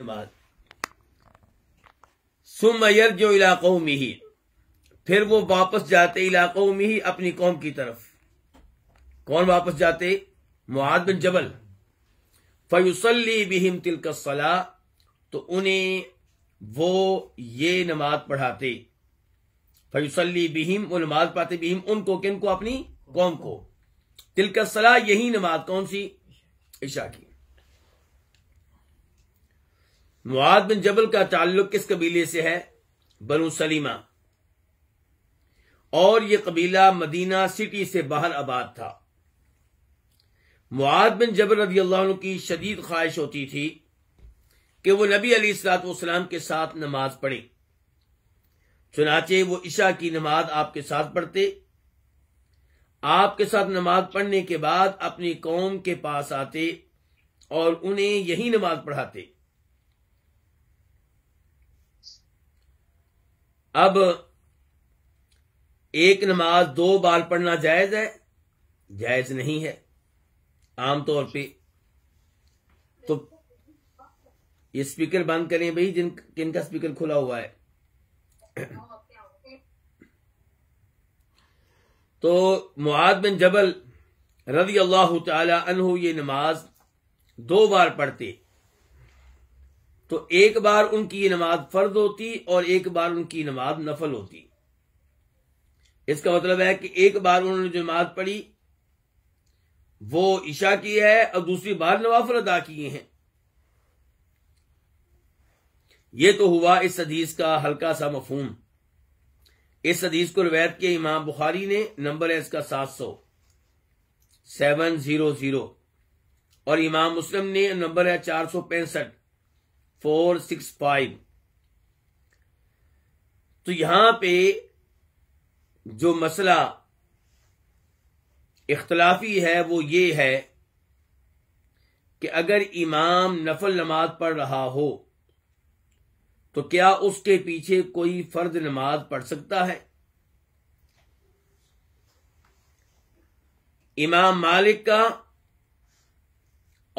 धन्यवाद सुमयर जो इलाकों में ही फिर वो वापस जाते इलाकों में ही अपनी कौम की तरफ कौन वापस जाते मुआद बिन जबल फयुसली बिहिम तिलक सलाह तो उन्हें वो ये नमाज पढ़ाते फयुसली बिहिम वो नमाज पढ़ाते बिहिम उनको को अपनी कौम को तिलक सला यही नमाज कौन सी ईशा की मुआद बिन जबल का ताल्लुक किस कबीले से है बनु सलीमा और यह कबीला मदीना सिटी से बाहर आबाद था मुआद बिन जबल रजी अल्लाह की शदीद ख्वाहिश होती थी कि वह नबी अली सलाम के साथ नमाज पढ़े चुनाचे वो ईशा की नमाज आपके साथ पढ़ते आपके साथ नमाज पढ़ने के बाद अपनी कौम के पास आते और उन्हें यही नमाज पढ़ाते अब एक नमाज दो बार पढ़ना जायज है जायज नहीं है आमतौर पे तो ये स्पीकर बंद करें भाई जिन किनका स्पीकर खुला हुआ है तो मुआद बिन जबल रजी अल्लाह तला ये नमाज दो बार पढ़ते तो एक बार उनकी नमाज फर्द होती और एक बार उनकी नमाज नफल होती इसका मतलब है कि एक बार उन्होंने जो नमाज पढ़ी वो ईशा की है और दूसरी बार नवाफल अदा किए हैं यह तो हुआ इस हदीस का हल्का सा मफहूम इस हदीस को रवैत किया इमाम बुखारी ने नंबर है इसका सात सौ सेवन जीरो जीरो और इमाम मुस्लिम ने नंबर है चार सौ पैंसठ फोर सिक्स फाइव तो यहां पे जो मसला इख्तलाफी है वो ये है कि अगर इमाम नफल नमाज पढ़ रहा हो तो क्या उसके पीछे कोई फर्द नमाज पढ़ सकता है इमाम मालिक का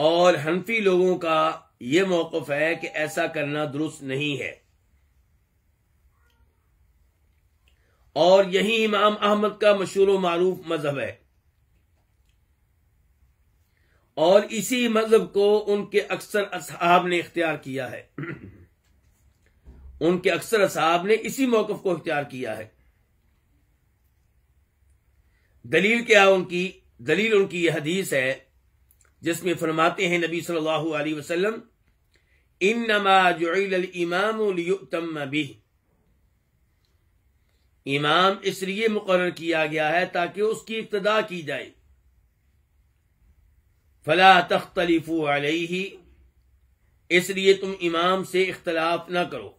और हनफी लोगों का यह मौकफ है कि ऐसा करना दुरुस्त नहीं है और यही इमाम अहमद का मशहूर मरूफ मजहब है और इसी मजहब को उनके अक्सर असहाब ने इख्तियार किया है उनके अक्सर असहाब ने इसी मौकफ को इख्तियार किया है दलील क्या उनकी दलील उनकी यह हदीस है जिसमें फरमाते हैं नबी सल्लल्लाहु अलैहि वसल्लम इन इमाम इमाम इसलिए मुकर किया गया है ताकि उसकी इब्तदा की जाए फला तख्तलीफू अलही इसलिए तुम इमाम से इख्तलाफ ना करो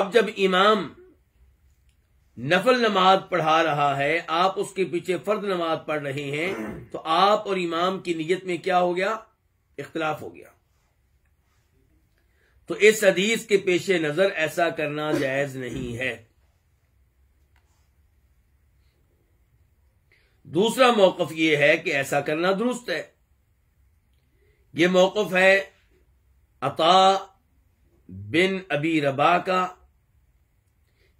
अब जब इमाम नफल नमाज पढ़ा रहा है आप उसके पीछे फर्द नमाज पढ़ रहे हैं तो आप और इमाम की नीयत में क्या हो गया इख्तलाफ हो गया तो इस अदीज के पेश नजर ऐसा करना जायज नहीं है दूसरा मौकफ यह है कि ऐसा करना दुरुस्त है यह मौकफ है अता बिन अबी रबा का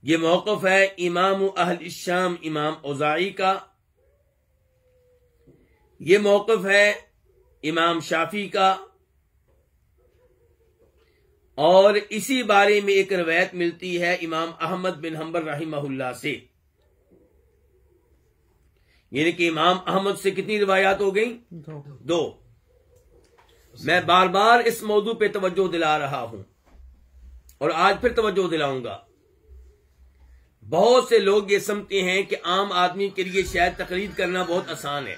ये मौकफ है इमाम अहल शाम इमाम ओजाई का ये मौकफ है इमाम शाफी का और इसी बारे में एक रवायत मिलती है इमाम अहमद बिन हम्बर रही से यानी कि इमाम अहमद से कितनी रिवायात हो गई दो, दो। मैं बार बार इस मौजू पर तवज्जो दिला रहा हूं और आज फिर तवज्जो दिलाऊंगा बहुत से लोग ये समझते हैं कि आम आदमी के लिए शायद तकलीद करना बहुत आसान है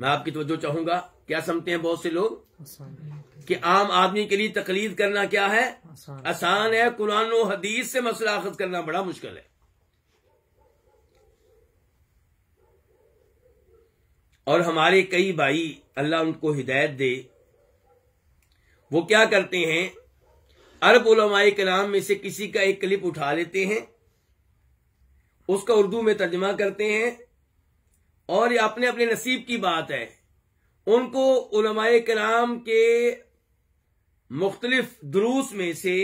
मैं आपकी तवज्जो चाहूंगा क्या समझते हैं बहुत से लोग कि आम आदमी के लिए तकलीद करना क्या है आसान, है कुरान हदीस से मसला अखज करना बड़ा मुश्किल है और हमारे कई भाई अल्लाह उनको हिदायत दे वो क्या करते हैं अरब उलमाए कलाम में से किसी का एक क्लिप उठा लेते हैं उसका उर्दू में तर्जमा करते हैं और ये अपने अपने नसीब की बात है उनको उलमाए कलाम के मुख्तलिफ दुरूस में से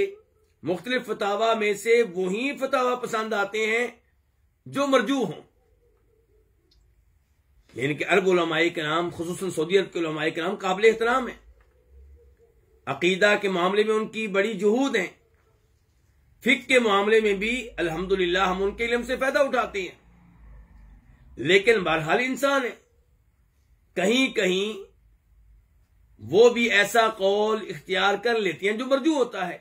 मुख्तलिफ फतावा में से वही फतावा पसंद आते हैं जो मरजू हों यानी कि अरब उलमाए कलाम खसूस सऊदी अरब के उलमाए कलाम काबिल एहतराम है अकीदा के मामले में उनकी बड़ी जहूद है फिक के मामले में भी अल्हम्दुलिल्लाह हम उनके इलम से फायदा उठाते हैं लेकिन बहरहाल इंसान है कहीं कहीं वो भी ऐसा कौल इख्तियार कर लेती हैं जो मरजू होता है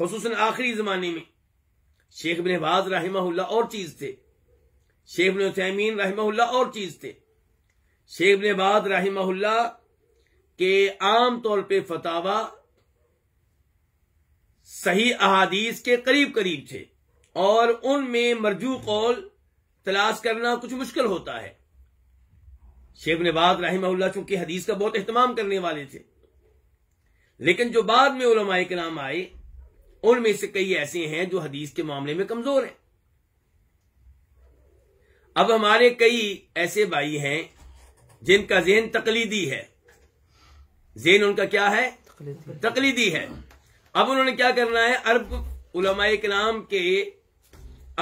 खसूस आखिरी जमाने में शेख बिन बाज रहा और चीज थे शेख बिन उथमीन और चीज थे शेख बिन बाज रहा कि आम तौर पे फतावा सही अहादीस के करीब करीब थे और उनमें मरजू कौल तलाश करना कुछ मुश्किल होता है शेख बाद रही चूंकि हदीस का बहुत अहतमाम करने वाले थे लेकिन जो बाद में उलमाए के नाम आए उनमें से कई ऐसे हैं जो हदीस के मामले में कमजोर हैं अब हमारे कई ऐसे भाई हैं जिनका जहन तकलीदी है जेन उनका क्या है तकलीदी है अब उन्होंने क्या करना है अरब उलमाए नाम के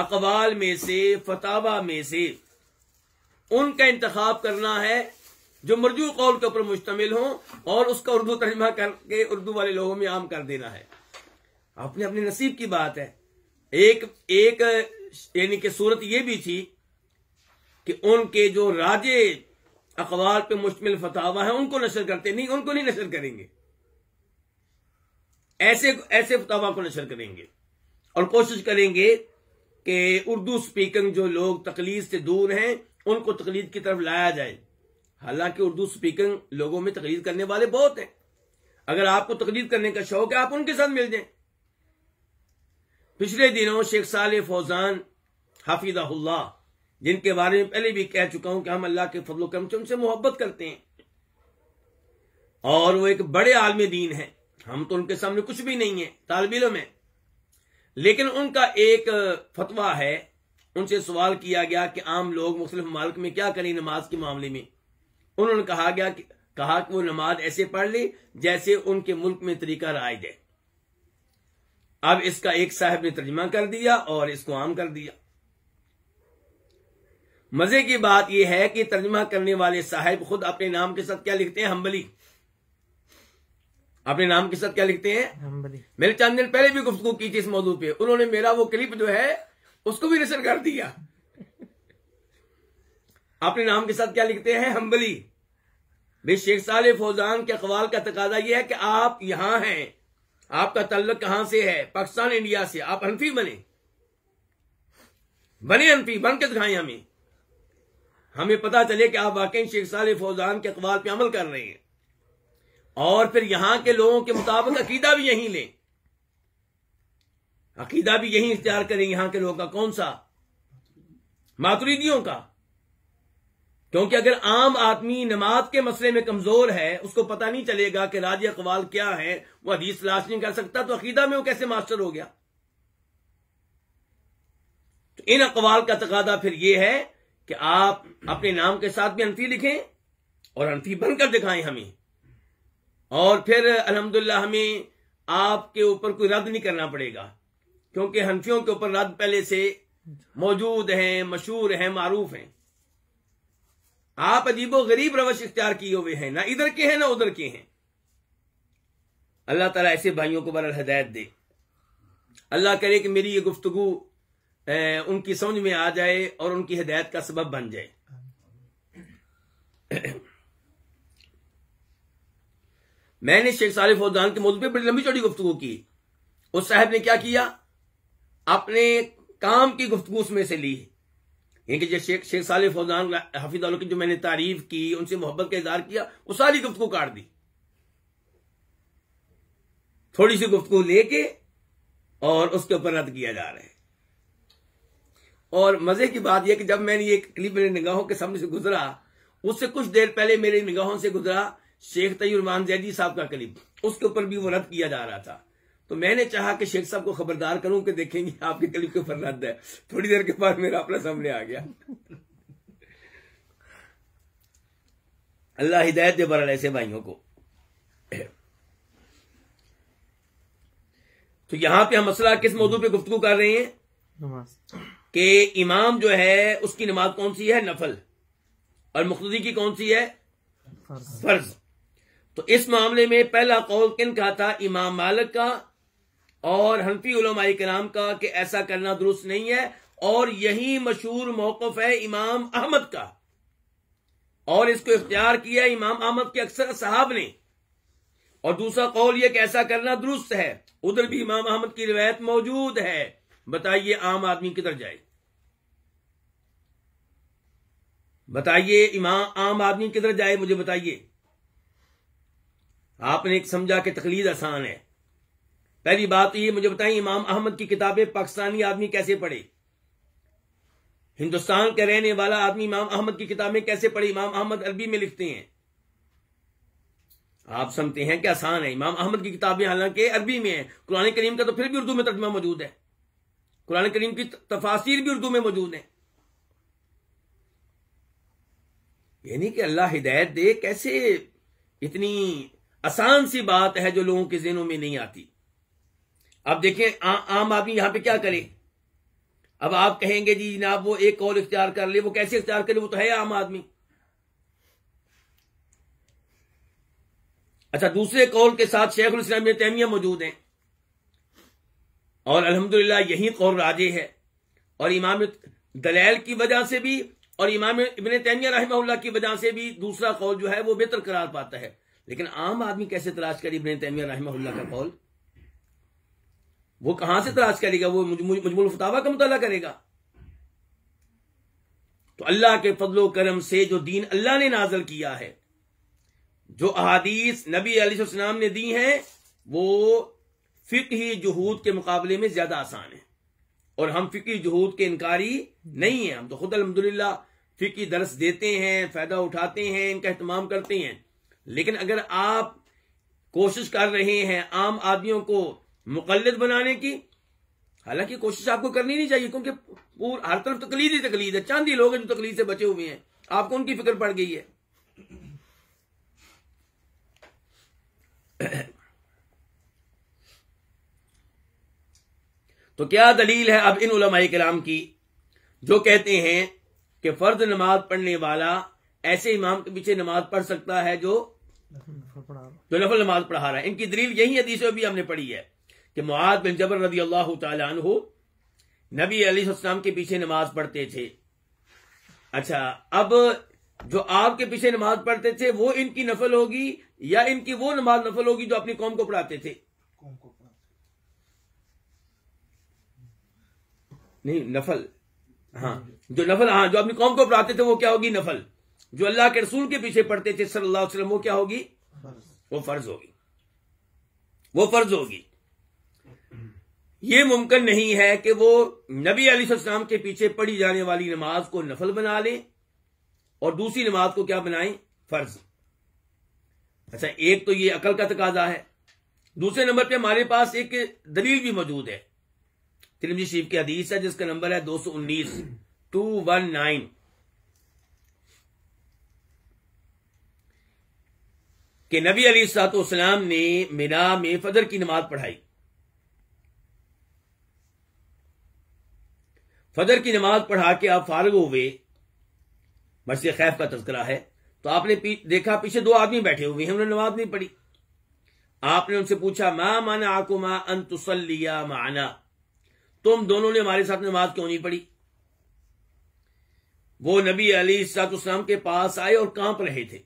अकबाल में से फताबा में से उनका इंतखाब करना है जो मर्जू कौल के ऊपर मुश्तमिल हो और उसका उर्दू तर्जमा करके उर्दू वाले लोगों में आम कर देना है अपने अपने नसीब की बात है एक एक यानी कि सूरत यह भी थी कि उनके जो राजे अखबार पे मुश्तमिल फतावा है उनको नशर करते नहीं उनको नहीं नशर करेंगे ऐसे ऐसे फतावा को नशर करेंगे और कोशिश करेंगे कि उर्दू स्पीकिंग जो लोग तकलीद से दूर हैं उनको तकलीद की तरफ लाया जाए हालांकि उर्दू स्पीकिंग लोगों में तकलीद करने वाले बहुत हैं अगर आपको तकलीद करने का शौक है आप उनके साथ मिल जाए पिछले दिनों शेख साल फौजान हाफिजाहुल्लाह जिनके बारे में पहले भी कह चुका हूं कि हम अल्लाह के फजलो करम से उनसे मोहब्बत करते हैं और वो एक बड़े आलम दीन है हम तो उनके सामने कुछ भी नहीं है तालब में लेकिन उनका एक फतवा है उनसे सवाल किया गया कि आम लोग मुस्लिम मालिक में क्या करें नमाज के मामले में उन्होंने कहा गया कि कहा कि वो नमाज ऐसे पढ़ ले जैसे उनके मुल्क में तरीका राय दे अब इसका एक साहब ने तर्जमा कर दिया और इसको आम कर दिया मजे की बात यह है कि तर्जमा करने वाले साहेब खुद अपने नाम के साथ क्या लिखते हैं हम्बली अपने नाम के साथ क्या लिखते हैं मेरे चंद दिन पहले भी गुफ्तु की थी इस मौजूद पे उन्होंने मेरा वो क्लिप जो है उसको भी रिसर कर दिया अपने नाम के साथ क्या लिखते हैं हम्बली भाई शेख साल फौजान के अखबाल का तकाजा यह है कि आप यहां हैं आपका तल्लक कहां से है पाकिस्तान इंडिया से आप हनफी बने बने हनफी बन के दिखाएं हमें हमें पता चले कि आप वाकई शेख साल फौजान के अखबार पर अमल कर रहे हैं और फिर यहां के लोगों के मुताबिक अकीदा भी यहीं लें अकीदा भी यहीं इख्तियार करें यहां के लोगों का कौन सा मातुरीदियों का क्योंकि अगर आम आदमी नमाज के मसले में कमजोर है उसको पता नहीं चलेगा कि राज अकवाल क्या है वो अधीस तलाश नहीं कर सकता तो अकीदा में वो कैसे मास्टर हो गया तो इन अकवाल का तकादा फिर यह है कि आप अपने नाम के साथ भी अनफी लिखें और अनफी बनकर दिखाएं हमें और फिर अल्हम्दुलिल्लाह हमें आपके ऊपर कोई रद्द नहीं करना पड़ेगा क्योंकि हनफियों के ऊपर रद्द पहले से मौजूद हैं मशहूर हैं मारूफ हैं आप अजीबो गरीब रवश इख्तियार किए हुए हैं ना इधर के हैं ना उधर के हैं अल्लाह ताला ऐसे भाइयों को बरल हदायत दे अल्लाह करे कि मेरी ये गुफ्तगु उनकी समझ में आ जाए और उनकी हिदायत का सबब बन जाए मैंने शेख सालिफ फौजान के मौजूद पर बड़ी लंबी चौड़ी गुफ्तु की उस साहब ने क्या किया अपने काम की गुफ्तु उसमें से ली यानी जो शेख शेख सालिफ फौजान हफीज की जो मैंने तारीफ की उनसे मोहब्बत का इजहार किया वो सारी गुफ्तु काट दी थोड़ी सी गुफ्तु लेके और उसके ऊपर रद्द किया जा रहा है और मजे की बात यह कि जब मैंने ये क्लिप मेरी निगाहों के सामने से गुजरा उससे कुछ देर पहले मेरी निगाहों से गुजरा शेख तयमान जैदी साहब का क्लिप उसके ऊपर भी वो रद्द किया जा रहा था तो मैंने चाहा कि शेख साहब को खबरदार करूं कि देखेंगे आपके क्लिप के ऊपर रद्द है थोड़ी देर के बाद मेरा अपना सामने आ गया अल्लाह हिदायत दे बरल ऐसे भाइयों को तो यहां पे हम मसला किस मौजूद पे गुफ्तु कर रहे हैं नमाज कि इमाम जो है उसकी नमाज कौन सी है नफल और मुख्तदी की कौन सी है फर्ज तो इस मामले में पहला कौल किन का था इमाम मालिक का और हनफी उलमाई नाम का कि ऐसा करना दुरुस्त नहीं है और यही मशहूर मौकफ है इमाम अहमद का और इसको इख्तियार किया इमाम अहमद के अक्सर साहब ने और दूसरा कौल यह कि ऐसा करना दुरुस्त है उधर भी इमाम अहमद की रिवायत मौजूद है बताइए आम आदमी किधर जाए बताइए इमाम आम आदमी किधर जाए मुझे बताइए आपने एक समझा कि तकलीद आसान है पहली बात तो ये मुझे बताइए इमाम अहमद की किताबें पाकिस्तानी आदमी कैसे पढ़े हिंदुस्तान के रहने वाला आदमी इमाम अहमद की किताबें कैसे पढ़े इमाम अहमद अरबी में लिखते हैं आप समझते हैं कि आसान है इमाम अहमद की किताबें हालांकि अरबी में है कुरान करीम का तो फिर भी उर्दू में तर्जमा मौजूद है कुरान करीम की तफासिर भी उर्दू में मौजूद है यानी कि अल्लाह हिदायत दे कैसे इतनी आसान सी बात है जो लोगों के जहनों में नहीं आती अब देखें आ, आम आदमी यहां पे क्या करे अब आप कहेंगे जी जनाब वो एक और इख्तियार कर ले वो कैसे इख्तियार करे वो तो है आम आदमी अच्छा दूसरे कौल के साथ शेख इस्लाम तैमिया मौजूद हैं और अल्हम्दुलिल्लाह यही कौर राजे है और इमाम दलैल की वजह से भी और इमाम इबन तैमिया रही की वजह से भी दूसरा कौल जो है वो बेहतर करार पाता है लेकिन आम आदमी कैसे तलाश करे इबन तैमिया रहमल्ला का कौल वो कहां से तलाश करेगा वो मजमूल फतावा का मुताला करेगा तो अल्लाह के फजलो करम से जो दीन अल्लाह ने नाजल किया है जो अहादीस नबी अलीसम ने दी हैं वो ही जहूद के मुकाबले में ज्यादा आसान है और हम फिकी जहूद के इनकारी नहीं है हम तो खुद अलहमदुल्ला फिकी दरस देते हैं फायदा उठाते हैं इनका अहतमाम करते हैं लेकिन अगर आप कोशिश कर रहे हैं आम आदमियों को मुकलद बनाने की हालांकि कोशिश आपको करनी नहीं चाहिए क्योंकि हर तरफ तकलीद ही तकलीद है चांदी लोग हैं जो तकलीद से बचे हुए हैं आपको उनकी फिक्र पड़ गई है तो क्या दलील है अब इन उलमाई कलाम की जो कहते हैं कि फर्द नमाज पढ़ने वाला ऐसे इमाम के पीछे नमाज पढ़ सकता है जो जो नफल नमाज पढ़ा रहा है इनकी दलील यही हदीस भी हमने पढ़ी है कि मुआद बिन जबर रजी अल्लाह तु नबी अलीसलाम के पीछे नमाज पढ़ते थे अच्छा अब जो आपके पीछे नमाज पढ़ते थे वो इनकी नफल होगी या इनकी वो नमाज नफल होगी जो अपनी कौम को पढ़ाते थे नहीं नफल हाँ जो नफल हाँ जो अपनी कौम को पढ़ाते थे वो क्या होगी नफल जो अल्लाह के रसूल के पीछे पढ़ते थे सल्लल्लाहु अलैहि वसल्लम वो क्या होगी वो फर्ज होगी वो फर्ज होगी ये मुमकिन नहीं है कि वो नबी अलीसलाम के पीछे पढ़ी जाने वाली नमाज को नफल बना लें और दूसरी नमाज को क्या बनाए फर्ज अच्छा एक तो ये अकल का तकाजा है दूसरे नंबर पे हमारे पास एक दलील भी मौजूद है तिरमजी शरीफ की हदीस है जिसका नंबर है दो सौ उन्नीस टू वन नाइन के नबी अली सातोसलाम ने मिना में फजर की नमाज पढ़ाई फजर की नमाज पढ़ा के आप फारग हुए मस्जिद खैफ का तस्करा है तो आपने पी, देखा पीछे दो आदमी बैठे हुए हैं उन्होंने नमाज नहीं पढ़ी आपने उनसे पूछा मा माना आकुमा अंतुसलिया माना तुम दोनों ने हमारे साथ नमाज क्यों नहीं पढ़ी वो नबी अली सलाम के पास आए और कांप रहे थे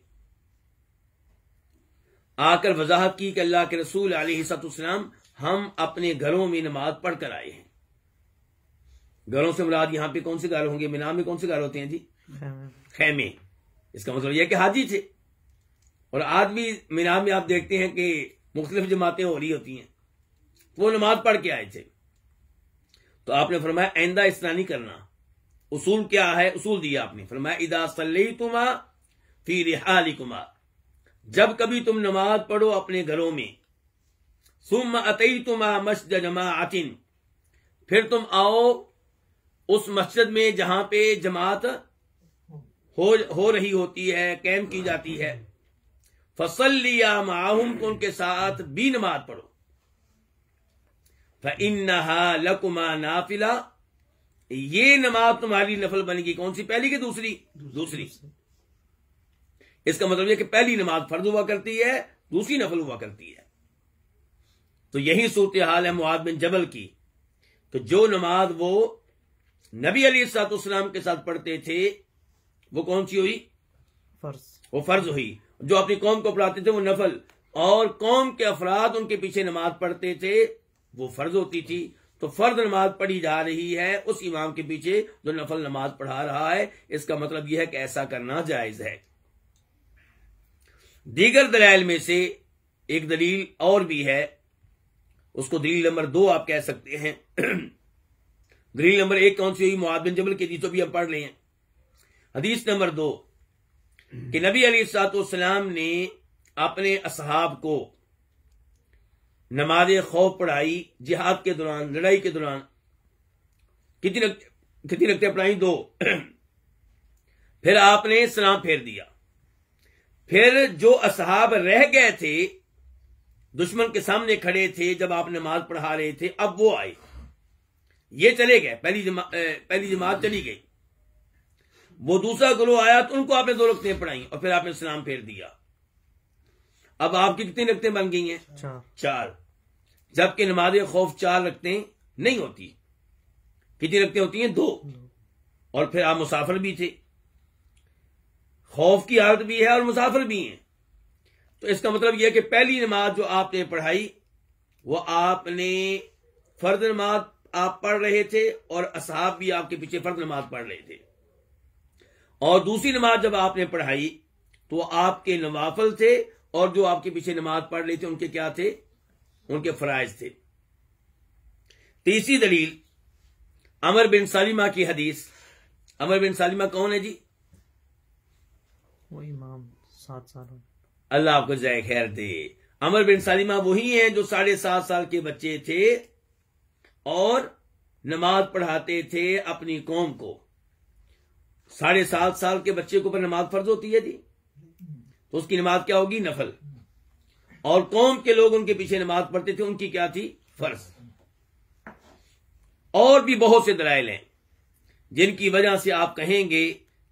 आकर वजाहत की कि अल्लाह के रसूल सलाम हम अपने घरों में नमाज पढ़कर आए हैं घरों से मुराद यहां पे कौन से घर होंगे मिना में कौन से घर होते हैं जी खैमे इसका मतलब यह कि हाजी थे और आज भी मीनाब में आप देखते हैं कि मुख्तलिफ जमातें हो रही होती हैं वो नमाज पढ़ के आए थे तो आपने फरमाया आइंदा इस तरह नहीं करना उसूल क्या है उसूल दिया आपने फरमाया इदा सल्ली तुमा फी रिहाली कुमा जब कभी तुम नमाज पढ़ो अपने घरों में सुम अतई तुमा मस्जिद जमा आतिन फिर तुम आओ उस मस्जिद में जहां पे जमात हो हो रही होती है कैम की जाती है लिया माहूम को उनके साथ भी नमाज पढ़ो लकुमा नाफिला ये नमाज तुम्हारी नफल बनेगी कौन सी पहली की दूसरी दूसरी इसका मतलब यह कि पहली नमाज फर्ज हुआ करती है दूसरी नफल हुआ करती है तो यही सूरत हाल है मुआद बिन जबल की तो जो नमाज वो नबी अली सातुस्लाम के साथ पढ़ते थे वो कौन सी हुई फर्ज वो फर्ज हुई जो अपनी कौम को पढ़ाते थे वो नफल और कौम के अफराद उनके पीछे नमाज पढ़ते थे वो फर्ज होती थी तो फर्ज नमाज पढ़ी जा रही है उस इमाम के पीछे जो नफल नमाज पढ़ा रहा है इसका मतलब यह है कि ऐसा करना जायज है दीगर दलाइल में से एक दलील और भी है उसको दलील नंबर दो आप कह सकते हैं दलील नंबर एक कौन सी हुई मुआदिन जबल की हदीसों भी हम पढ़ रहे हैं हदीस नंबर दो कि नबी अली सातम ने अपने असहाब को नमाज खौफ पढ़ाई जिहाद के दौरान लड़ाई के दौरान कितनी कितनी रखते पढ़ाई दो फिर आपने सलाम फेर दिया फिर जो असहाब रह गए थे दुश्मन के सामने खड़े थे जब आप नमाज पढ़ा रहे थे अब वो आए ये चले गए पहली जमा, पहली जमात चली गई वो दूसरा गुरु आया तो उनको आपने दो रखते पढ़ाई और फिर आपने सलाम फेर दिया अब आपकी कितनी रखते बन गई हैं चार जबकि नमाज खौफ चार रखते नहीं होती कितनी रखते होती हैं दो और फिर आप मुसाफिर भी थे खौफ की आदत भी है और मुसाफिर भी हैं तो इसका मतलब यह कि पहली नमाज जो आपने पढ़ाई वो आपने फर्द नमाज आप पढ़ रहे थे और असहाब भी आपके पीछे फर्द नमाज पढ़ रहे थे और दूसरी नमाज जब आपने पढ़ाई तो आपके नवाफल थे और जो आपके पीछे नमाज पढ़ रहे थे उनके क्या थे उनके फराइज थे तीसरी दलील अमर बिन सलीमा की हदीस अमर बिन सलीमा कौन है जी वो इमाम सात साल अल्लाह आपको जय खैर दे अमर बिन सलीमा वही हैं जो साढ़े सात साल के बच्चे थे और नमाज पढ़ाते थे अपनी कौम को साढ़े सात साल के बच्चे के ऊपर नमाज फर्ज होती है जी तो उसकी नमाज क्या होगी नफल और कौम के लोग उनके पीछे नमाज पढ़ते थे उनकी क्या थी फर्ज और भी बहुत से दलाइल हैं जिनकी वजह से आप कहेंगे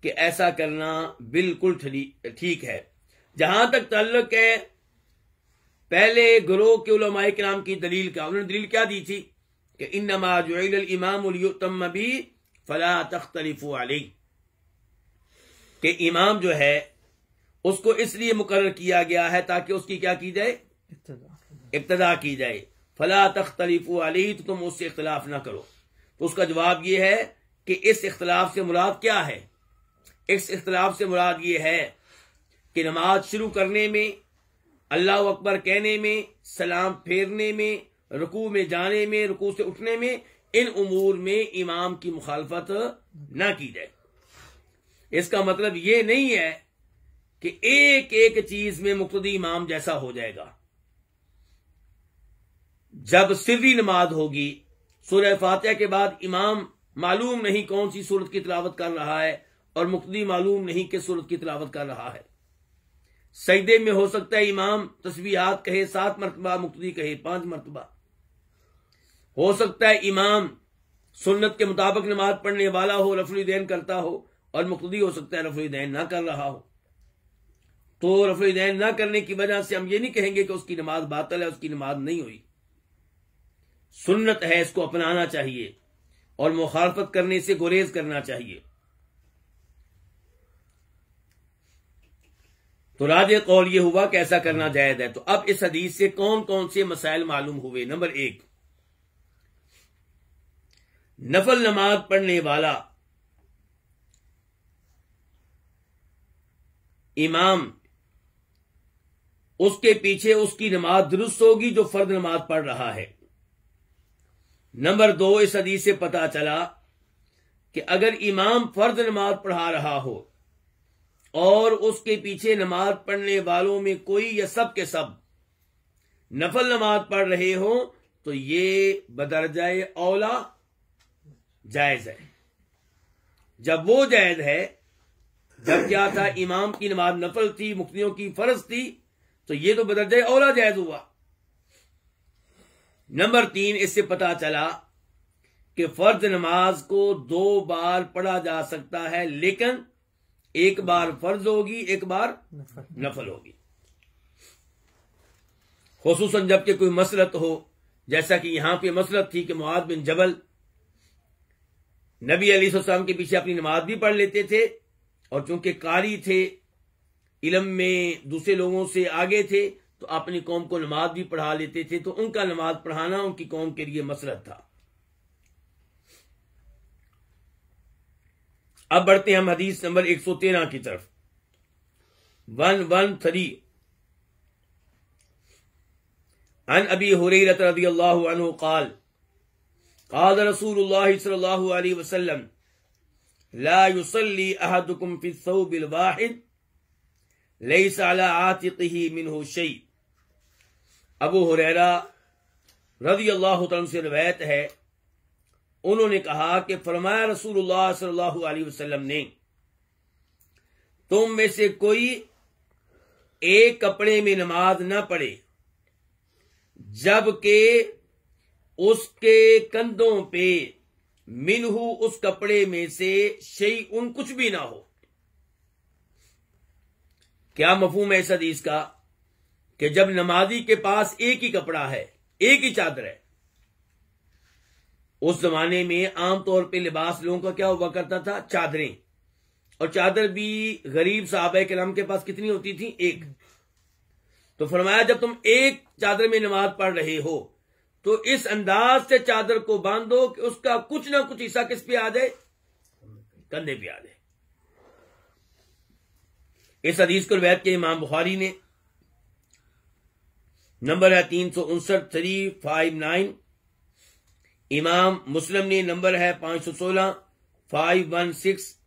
कि ऐसा करना बिल्कुल ठीक है जहां तक ताल्लुक है पहले ग्रोह के उलमाए नाम की दलील का उन्होंने दलील क्या दी थी कि इन नमाज इमाम फला तख्तलिफ अली के इमाम जो है उसको इसलिए मुकर किया गया है ताकि उसकी क्या की जाए इब्तदा की जाए फला तख्तलीफ अली तो तुम उससे इख्तलाफ ना करो तो उसका जवाब यह है कि इस इख्तलाफ से मुराद क्या है इस इख्तलाफ से मुराद ये है कि नमाज शुरू करने में अल्लाह अकबर कहने में सलाम फेरने में रुकू में जाने में रुकू से उठने में इन उमूर में इमाम की मुखालफत ना की जाए इसका मतलब ये नहीं है कि एक एक चीज में मुक्तदी इमाम जैसा हो जाएगा जब सिरी नमाज होगी सूर्य फातह के बाद इमाम मालूम नहीं कौन सी सूरत की तिलावत कर रहा है और मुक्तदी मालूम नहीं कि सूरत की तिलावत कर रहा है सईदे में हो सकता है इमाम तस्वीर कहे सात मरतबा मुक्तदी कहे पांच मरतबा हो सकता है इमाम सुन्नत के मुताबिक नमाज पढ़ने वाला हो रफली देन करता हो और मुक्तदी हो सकता है रफली देन ना कर रहा हो तो रफल ना करने की वजह से हम ये नहीं कहेंगे कि उसकी नमाज बातल है उसकी नमाज नहीं हुई सुन्नत है इसको अपनाना चाहिए और मुखालफत करने से गुरेज करना चाहिए तो राज कौल ये हुआ कि ऐसा करना जायज है तो अब इस हदीस से कौन कौन से मसाइल मालूम हुए नंबर एक नफल नमाज पढ़ने वाला इमाम उसके पीछे उसकी नमाज दुरुस्त होगी जो फर्द नमाज पढ़ रहा है नंबर दो इस अदी से पता चला कि अगर इमाम फर्द नमाज पढ़ा रहा हो और उसके पीछे नमाज पढ़ने वालों में कोई या सब के सब नफल नमाज पढ़ रहे हो तो ये जाए औला जायज है जब वो जायज है जब क्या था इमाम की नमाज नफल थी मुक्तियों की फर्ज थी तो ये तो बदल जाए औला जायज तो हुआ नंबर तीन इससे पता चला कि फर्ज नमाज को दो बार पढ़ा जा सकता है लेकिन एक बार फर्ज होगी एक बार नफल होगी खसूस जबकि कोई मसलत हो जैसा कि यहां पे मसलत थी कि मुआद बिन जबल नबी अली के पीछे अपनी नमाज भी पढ़ लेते थे और चूंकि कारी थे इलम में दूसरे लोगों से आगे थे तो अपनी कौम को नमाज भी पढ़ा लेते थे तो उनका नमाज पढ़ाना उनकी कौम के लिए मसरत था अब बढ़ते हम हदीस नंबर 113 की तरफ वन वन थ्री अन अबी रही रजी अल्लाह अनु काल قال رسول الله صلى الله عليه وسلم لا يصلي أحدكم في الثوب الواحد लई साला आतिक ही मिन शई अबू हुरैरा रजी अल्लाह से रवायत है उन्होंने कहा कि फरमाया रसूलुल्लाह सल्लल्लाहु ने तुम में से कोई एक कपड़े में नमाज न पढ़े जबकि उसके कंधों पे मिनहू उस कपड़े में से शई उन कुछ भी ना हो क्या मफहम है इस हदीस का कि जब नमाजी के पास एक ही कपड़ा है एक ही चादर है उस जमाने में आमतौर पे लिबास लोगों का क्या हुआ करता था चादरें और चादर भी गरीब साहब के नाम के पास कितनी होती थी एक तो फरमाया जब तुम एक चादर में नमाज पढ़ रहे हो तो इस अंदाज से चादर को बांधो कि उसका कुछ ना कुछ हिस्सा किस पे आ जाए कंधे पे आ जाए इस हदीस को वैद के इमाम बुखारी ने नंबर है तीन सौ उनसठ थ्री फाइव नाइन इमाम मुस्लिम ने नंबर है पांच सौ सोलह फाइव वन सिक्स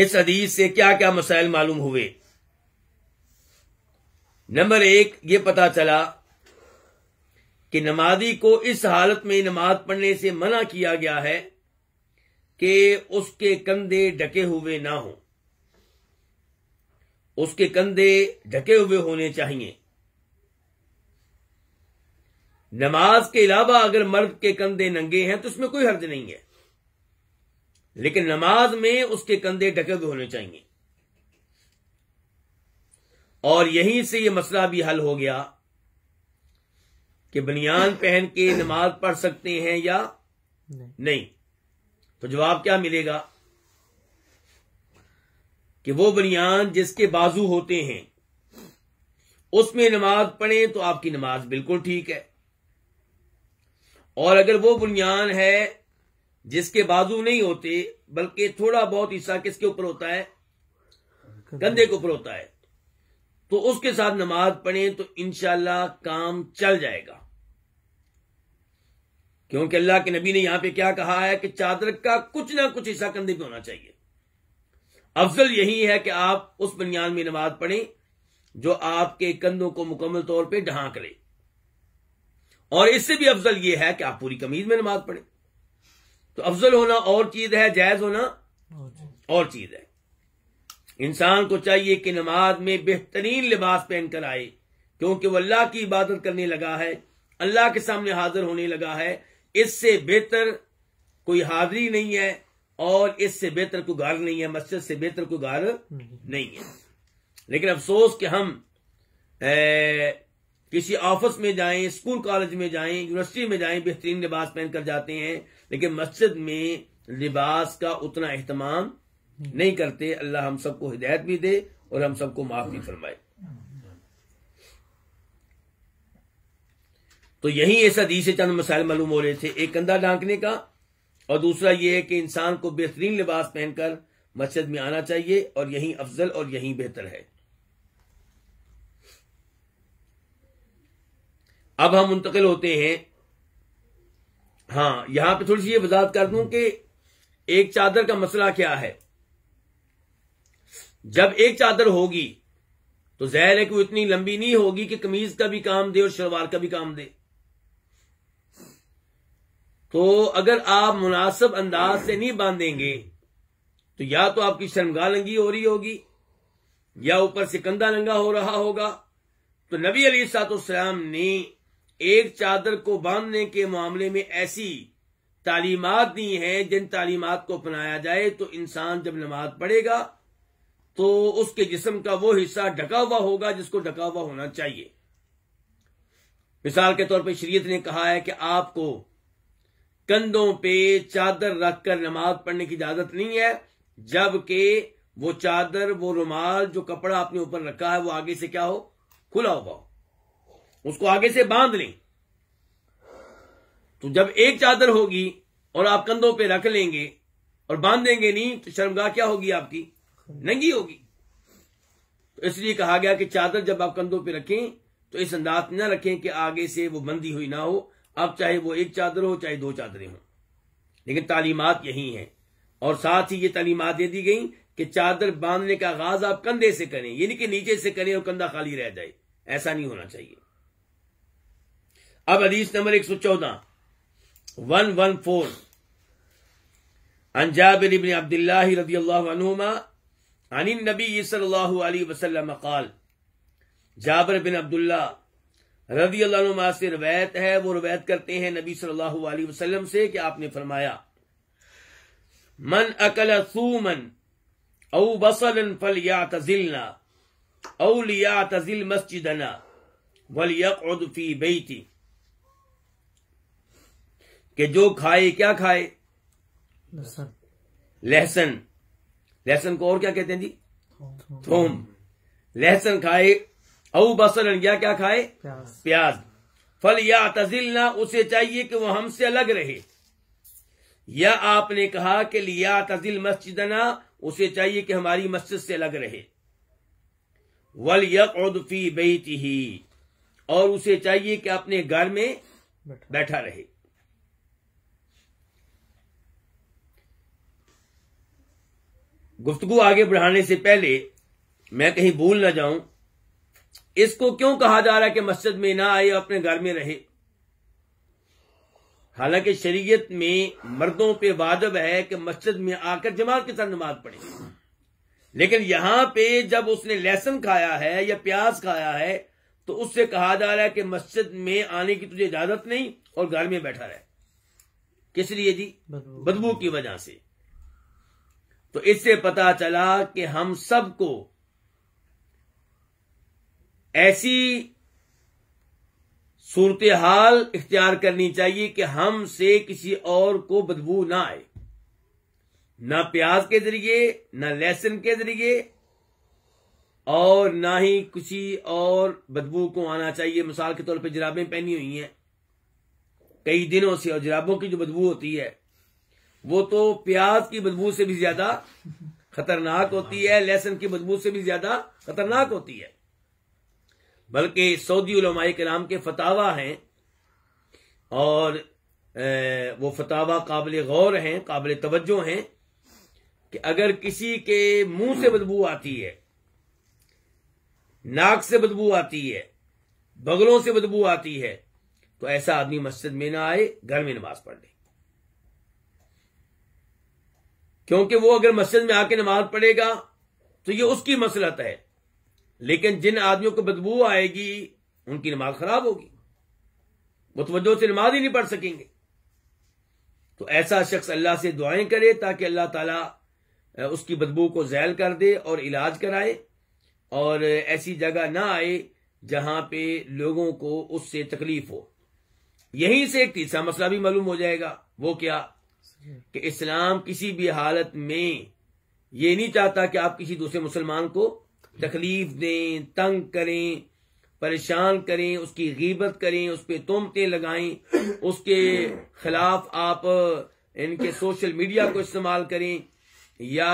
इस हदीस से क्या क्या मसाइल मालूम हुए नंबर एक ये पता चला कि नमाजी को इस हालत में नमाज पढ़ने से मना किया गया है कि उसके कंधे ढके हुए ना हो उसके कंधे ढके हुए होने चाहिए नमाज के अलावा अगर मर्द के कंधे नंगे हैं तो इसमें कोई हर्ज नहीं है लेकिन नमाज में उसके कंधे ढके हुए होने चाहिए और यहीं से ये मसला भी हल हो गया कि बनियान पहन के नमाज पढ़ सकते हैं या नहीं, नहीं। तो जवाब क्या मिलेगा कि वो बनियान जिसके बाजू होते हैं उसमें नमाज पढ़े तो आपकी नमाज बिल्कुल ठीक है और अगर वो बुनियान है जिसके बाजू नहीं होते बल्कि थोड़ा बहुत हिस्सा किसके ऊपर होता है कंधे के ऊपर होता है तो उसके साथ नमाज पढ़ें तो इनशाला काम चल जाएगा क्योंकि अल्लाह के नबी ने यहां पे क्या कहा है कि चादर का कुछ ना कुछ हिस्सा कंधे पे होना चाहिए अफजल यही है कि आप उस बुनियाद में नमाज पढ़ें जो आपके कंधों को मुकम्मल तौर पर ढांक ले और इससे भी अफजल यह है कि आप पूरी कमीज में नमाज पढ़ें तो अफजल होना और चीज है जायज होना और चीज है इंसान को चाहिए कि नमाज में बेहतरीन लिबास पहनकर आए क्योंकि वह अल्लाह की इबादत करने लगा है अल्लाह के सामने हाजिर होने लगा है इससे बेहतर कोई हाजिरी नहीं है और इससे बेहतर कोई गार नहीं है मस्जिद से बेहतर कोई गार नहीं है लेकिन अफसोस कि हम ए, किसी ऑफिस में जाएं स्कूल कॉलेज में जाएं यूनिवर्सिटी में जाएं बेहतरीन लिबास पहनकर जाते हैं लेकिन मस्जिद में लिबास का उतना अहतमाम नहीं करते अल्लाह हम सबको हिदायत भी दे और हम सबको माफ भी फरमाए तो यही ऐसा दी से चंद मसाइल मालूम हो रहे थे एक कंधा डांकने का और दूसरा यह है कि इंसान को बेहतरीन लिबास पहनकर मस्जिद में आना चाहिए और यही अफजल और यही बेहतर है अब हम मुंतकिल होते हैं हाँ यहां पे थोड़ी सी ये वजात कर दूं कि एक चादर का मसला क्या है जब एक चादर होगी तो जहर है कि वो इतनी लंबी नहीं होगी कि कमीज का भी काम दे और शलवार का भी काम दे तो अगर आप मुनासिब अंदाज से नहीं बांधेंगे तो या तो आपकी शर्मगा लंगी हो रही होगी या ऊपर से कंधा हो रहा होगा तो नबी अली सातम ने एक चादर को बांधने के मामले में ऐसी तालीमत दी है जिन तालीमत को अपनाया जाए तो इंसान जब नमाज पढ़ेगा तो उसके जिस्म का वो हिस्सा ढका हुआ होगा जिसको ढका हुआ होना चाहिए मिसाल के तौर पर शरीयत ने कहा है कि आपको कंधों पे चादर रखकर नमाज पढ़ने की इजाजत नहीं है जबकि वो चादर वो रुमाल जो कपड़ा आपने ऊपर रखा है वो आगे से क्या हो खुला हुआ हो उसको आगे से बांध लें तो जब एक चादर होगी और आप कंधों पे रख लेंगे और बांध देंगे नहीं तो शर्मगा क्या होगी आपकी नंगी होगी तो इसलिए कहा गया कि चादर जब आप कंधों पे रखें तो इस अंदाज में न रखें कि आगे से वो बंदी हुई ना हो अब चाहे वो एक चादर हो चाहे दो चादरें हों लेकिन तालीमत यही है और साथ ही ये तालीमत दे दी गई कि चादर बांधने का आगाज आप कंधे से करें यानी कि नीचे से करें और कंधा खाली रह जाए ऐसा नहीं होना चाहिए अब अदीस नंबर एक सौ चौदह वन वन फोर अंजाब अब्दुल्ला रजी अल्लाह अनिन नबी सल्लल्लाहु अलैहि वसल्लम जाबर बिन अब्दुल्ला रजी से रवायत है वो रवायत करते हैं नबी सल्लल्लाहु अलैहि वसल्लम से कि आपने फरमाया मन अकल सूमन औ बसलन फल या तजिलना औ लिया तजिल मस्जिद वल यकफी बेती कि जो खाए क्या खाए लहसन लहसन को और क्या कहते हैं जी थूम लहसन खाए औ बसर क्या क्या खाए प्याज, प्याज। फल या तजिल ना उसे चाहिए कि वह हमसे अलग रहे या आपने कहा कि लिया तजिल मस्जिद ना उसे चाहिए कि हमारी मस्जिद से अलग रहे वल यकफी बेती ही और उसे चाहिए कि अपने घर में बैठा रहे गुफ्तगु आगे बढ़ाने से पहले मैं कहीं भूल ना जाऊं इसको क्यों कहा जा रहा है कि मस्जिद में ना आए अपने घर में रहे हालांकि शरीयत में मर्दों पे वादब है कि मस्जिद में आकर जमात के साथ नमाज पढ़े लेकिन यहां पे जब उसने लहसन खाया है या प्याज खाया है तो उससे कहा जा रहा है कि मस्जिद में आने की तुझे इजाजत नहीं और घर में बैठा रहे किस लिए जी बदबू की वजह से तो इससे पता चला कि हम सबको ऐसी सूरत हाल इख्तियार करनी चाहिए कि हमसे किसी और को बदबू ना आए ना प्याज के जरिए ना लहसुन के जरिए और ना ही किसी और बदबू को आना चाहिए मिसाल के तौर पे जराबें पहनी हुई हैं कई दिनों से और जराबों की जो बदबू होती है वो तो प्याज की बदबू से भी ज्यादा खतरनाक होती है लहसुन की बदबू से भी ज्यादा खतरनाक होती है बल्कि सऊदी उलमाई नाम के फतावा हैं और वो फतावा काबिल गौर हैं काबिल तवज्जो हैं कि अगर किसी के मुंह से बदबू आती है नाक से बदबू आती है बगलों से बदबू आती है तो ऐसा आदमी मस्जिद में ना आए घर में नमाज पढ़ ले क्योंकि वो अगर मस्जिद में आके नमाज पढ़ेगा तो ये उसकी मसलत है लेकिन जिन आदमियों को बदबू आएगी उनकी नमाज खराब होगी वो तवज्जो से नमाज ही नहीं पढ़ सकेंगे तो ऐसा शख्स अल्लाह से दुआएं करे ताकि अल्लाह ताला उसकी बदबू को जैल कर दे और इलाज कराए और ऐसी जगह ना आए जहां पे लोगों को उससे तकलीफ हो यहीं से एक तीसरा मसला भी मालूम हो जाएगा वो क्या कि इस्लाम किसी भी हालत में ये नहीं चाहता कि आप किसी दूसरे मुसलमान को तकलीफ दें तंग करें परेशान करें उसकी गीबत करें उस पर तोमते लगाएं उसके खिलाफ आप इनके सोशल मीडिया को इस्तेमाल करें या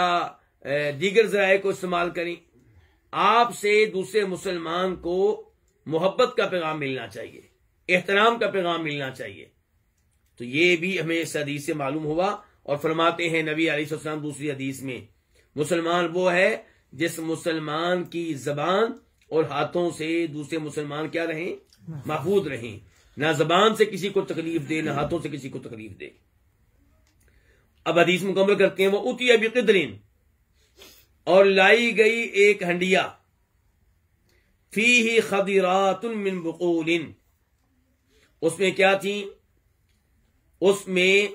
दीगर जराये को इस्तेमाल करें आपसे दूसरे मुसलमान को मोहब्बत का पैगाम मिलना चाहिए एहतराम का पैगाम मिलना चाहिए तो ये भी हमें इस हदीस से मालूम हुआ और फरमाते हैं नबी अलीसम दूसरी हदीस में मुसलमान वो है जिस मुसलमान की जबान और हाथों से दूसरे मुसलमान क्या रहें महफूद रहें ना जबान से किसी को तकलीफ दे ना हाथों से किसी को तकलीफ दे अब हदीस मुकम्मल करते हैं वह उती अबी कदरीन और लाई गई एक हंडिया फी ही खदीरातुल मिन बकोलिन उसमें क्या थी उसमें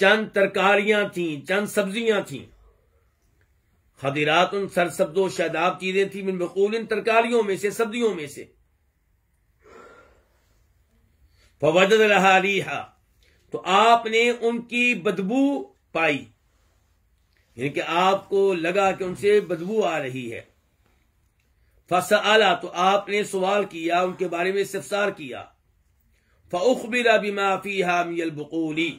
चंद तरकारियां थी चंद सब्जियां थी खदिरात उन सरसब्दो शादाब चीजें थी मिन बकूल तरकारियों में से सब्जियों में से फवजद रहा रिहा तो आपने उनकी बदबू पाई यानी कि आपको लगा कि उनसे बदबू आ रही है फसा आला तो आपने सवाल किया उनके बारे में सिफसार किया फ़ुबिर बिमाफ़ी हामियलबकूली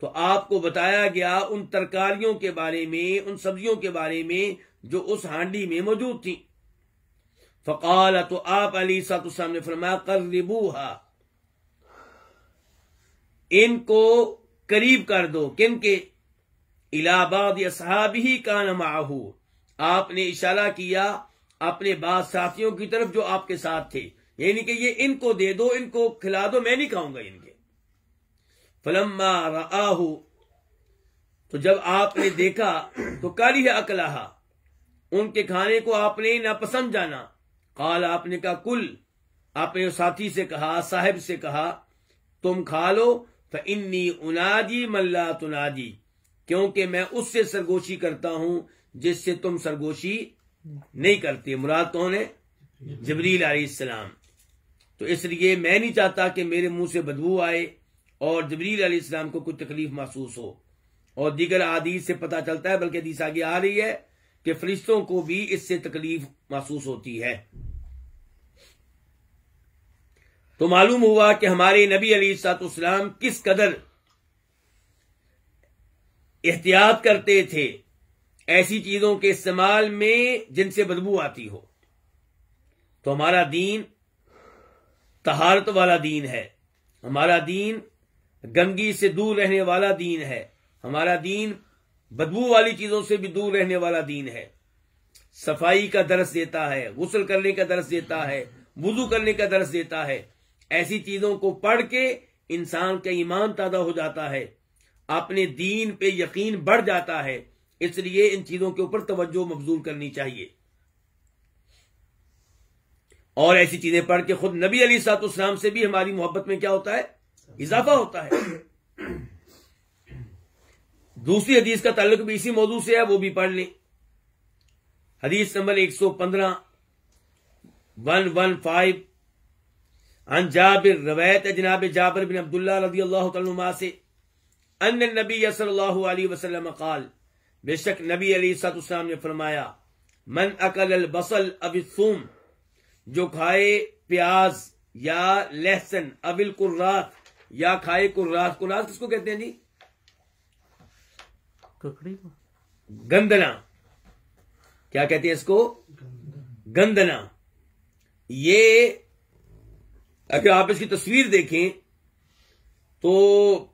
तो आपको बताया गया उन तरकारियों के बारे में उन सब्जियों के बारे में जो उस हांडी में मौजूद थी फ़काल तो आप अली सातम ने फरमा कर रिबूहा इनको करीब कर दो किन के इलाहाबाद या साहब ही का नमाहू आपने इशारा किया अपने बाद साथियों की तरफ जो आपके साथ थे यानी नहीं कि ये इनको दे दो इनको खिला दो मैं नहीं खाऊंगा इनके फलम्मा राहू तो जब आपने देखा तो कल ही अकलाहा उनके खाने को आपने नापसंद जाना काल आपने कहा कुल आपने साथी से कहा साहेब से कहा तुम खा लो तो इन्नी उनादी मल्ला तुनादी क्योंकि मैं उससे सरगोशी करता हूं जिससे तुम सरगोशी नहीं करते मुराद कौन है जबरील आसलाम तो इसलिए मैं नहीं चाहता कि मेरे मुंह से बदबू आए और जबरील इस्लाम को कोई तकलीफ महसूस हो और दीगर आदीज से पता चलता है बल्कि दीस आगे आ रही है कि फरिश्तों को भी इससे तकलीफ महसूस होती है तो मालूम हुआ कि हमारे नबी अली सातम किस कदर एहतियात करते थे ऐसी चीजों के इस्तेमाल में जिनसे बदबू आती हो तो हमारा दीन तहारत वाला दीन है हमारा दीन गंदगी से दूर रहने वाला दीन है हमारा दीन बदबू वाली चीजों से भी दूर रहने वाला दीन है सफाई का दरस देता है गुसल करने का दरस देता है वजू करने का दरस देता है ऐसी चीजों को पढ़ के इंसान का ईमान ताजा हो जाता है अपने दीन पे यकीन बढ़ जाता है इसलिए इन चीजों के ऊपर तवज्जो मबजूल करनी चाहिए और ऐसी चीजें पढ़ के खुद नबी अली उसम से भी हमारी मोहब्बत में क्या होता है इजाफा होता है दूसरी हदीस का ताल्लुक भी इसी मौजू से है वो भी पढ़ लें हदीस नंबर एक सौ पंद्रह वन वन फाइव अन जाबिर रवैत जनाब जाबर बिन अब्दुल्ला रजी अल्लाह तुमा से अन नबी सल्लाम अलैहि बेशक नबी अली उसम ने फरमाया मन अकल अल बसल अब जो खाए प्याज या लहसन अबिल कुर्रास या खाए कुर्रास कुर्रास किसको कहते हैं जी ककड़ी गंदना क्या कहते हैं इसको गंदना ये अगर आप इसकी तस्वीर देखें तो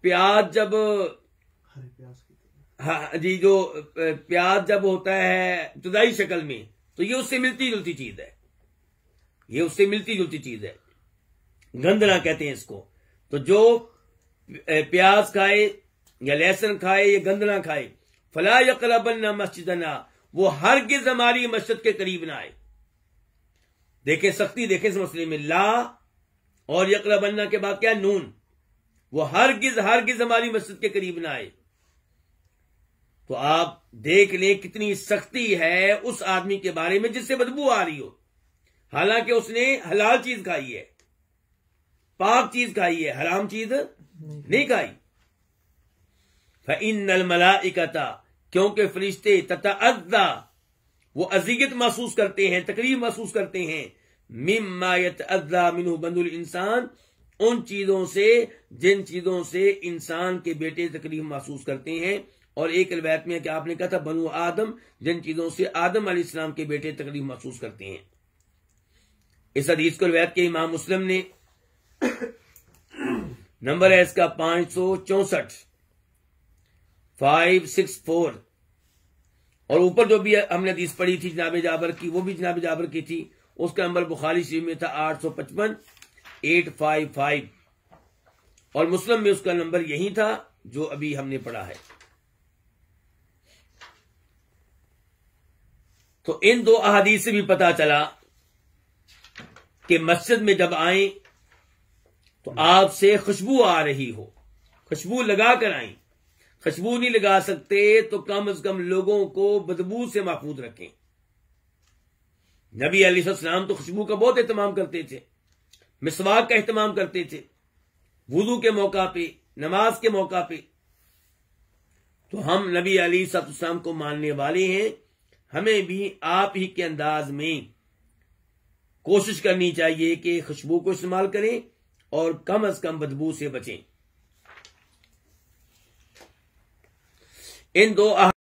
प्याज जब हाँ जी जो प्याज जब होता है जुदाई शक्ल में तो ये उससे मिलती जुलती चीज है ये उससे मिलती जुलती चीज है गंधना कहते हैं इसको तो जो प्याज खाए या लहसुन खाए या गंदना खाए फला यकलबन्ना मस्जिदना वो हर गिज हमारी मस्जिद के करीब ना आए देखे सख्ती देखे इस मसले में ला और यकलबन्ना के बाद क्या नून वो हर गिज हर गिज हमारी मस्जिद के करीब ना आए तो आप देख लें कितनी सख्ती है उस आदमी के बारे में जिससे बदबू आ रही हो हालांकि उसने हलाल चीज खाई है पाक चीज खाई है हराम चीज नहीं, खाई इन नल इकता क्योंकि फरिश्ते तथा अज्जा वो अजियत महसूस करते हैं तकलीफ महसूस करते हैं मिमायत अज्जा मिनु बंदुल इंसान उन चीजों से जिन चीजों से इंसान के बेटे तकलीफ महसूस करते हैं और एक रिवायत में कि आपने कहा था बनु आदम जिन चीजों से आदम इस्लाम के बेटे तकलीफ महसूस करते हैं इस हदीस को रिवायत के इमाम मुस्लिम ने नंबर है इसका पांच सौ चौसठ फाइव सिक्स फोर और ऊपर जो भी हमने हदीस पढ़ी थी जनाब जाबर की वो भी जनाब जाबर की थी उसका नंबर बुखारी शरीफ में था आठ सौ पचपन एट फाइव फाइव और मुस्लिम में उसका नंबर यही था जो अभी हमने पढ़ा है तो इन दो अहादीस से भी पता चला कि मस्जिद में जब आए तो आपसे खुशबू आ रही हो खुशबू लगा कर आई खुशबू नहीं लगा सकते तो कम अज कम लोगों को बदबू से महफूज रखें नबी अलीसलाम तो खुशबू का बहुत अहतमाम करते थे मिसवाक का अहतमाम करते थे वजू के मौका पे नमाज के मौका पे तो हम नबी अली सतुस्म को मानने वाले हैं हमें भी आप ही के अंदाज में कोशिश करनी चाहिए कि खुशबू को इस्तेमाल करें और कम अज कम बदबू से बचें इन दो